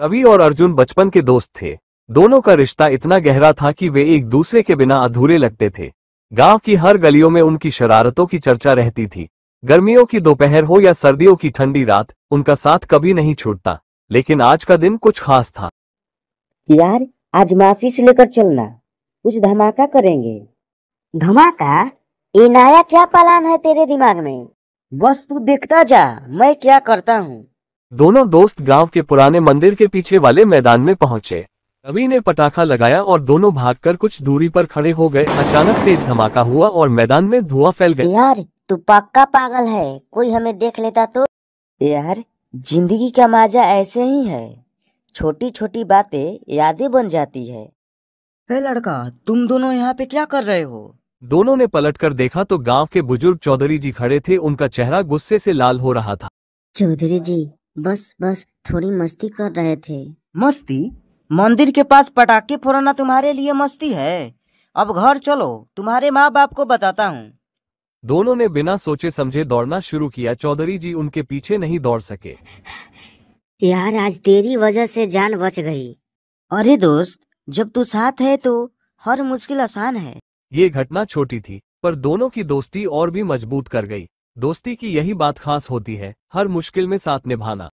रवि और अर्जुन बचपन के दोस्त थे दोनों का रिश्ता इतना गहरा था कि वे एक दूसरे के बिना अधूरे लगते थे गांव की हर गलियों में उनकी शरारतों की चर्चा रहती थी गर्मियों की दोपहर हो या सर्दियों की ठंडी रात उनका साथ कभी नहीं छूटता लेकिन आज का दिन कुछ खास था यार आज मासी से लेकर चलना कुछ धमाका करेंगे धमाका ये नया क्या पलान है तेरे दिमाग में बस तू देखता जा मैं क्या करता हूँ दोनों दोस्त गांव के पुराने मंदिर के पीछे वाले मैदान में पहुंचे रवि ने पटाखा लगाया और दोनों भागकर कुछ दूरी पर खड़े हो गए अचानक तेज धमाका हुआ और मैदान में धुआं फैल गया यार तू पक्का पागल है कोई हमें देख लेता तो यार जिंदगी का मजा ऐसे ही है छोटी छोटी बातें यादें बन जाती है लड़का तुम दोनों यहाँ पे क्या कर रहे हो दोनों ने पलट कर देखा तो गांव के बुजुर्ग चौधरी जी खड़े थे उनका चेहरा गुस्से से लाल हो रहा था चौधरी जी बस बस थोड़ी मस्ती कर रहे थे मस्ती मंदिर के पास पटाखे फोड़ना तुम्हारे लिए मस्ती है अब घर चलो तुम्हारे माँ बाप को बताता हूँ दोनों ने बिना सोचे समझे दौड़ना शुरू किया चौधरी जी उनके पीछे नहीं दौड़ सके यार आज तेरी वजह से जान बच गई अरे दोस्त जब तू साथ है तो हर मुश्किल आसान है ये घटना छोटी थी पर दोनों की दोस्ती और भी मजबूत कर गई दोस्ती की यही बात खास होती है हर मुश्किल में साथ निभाना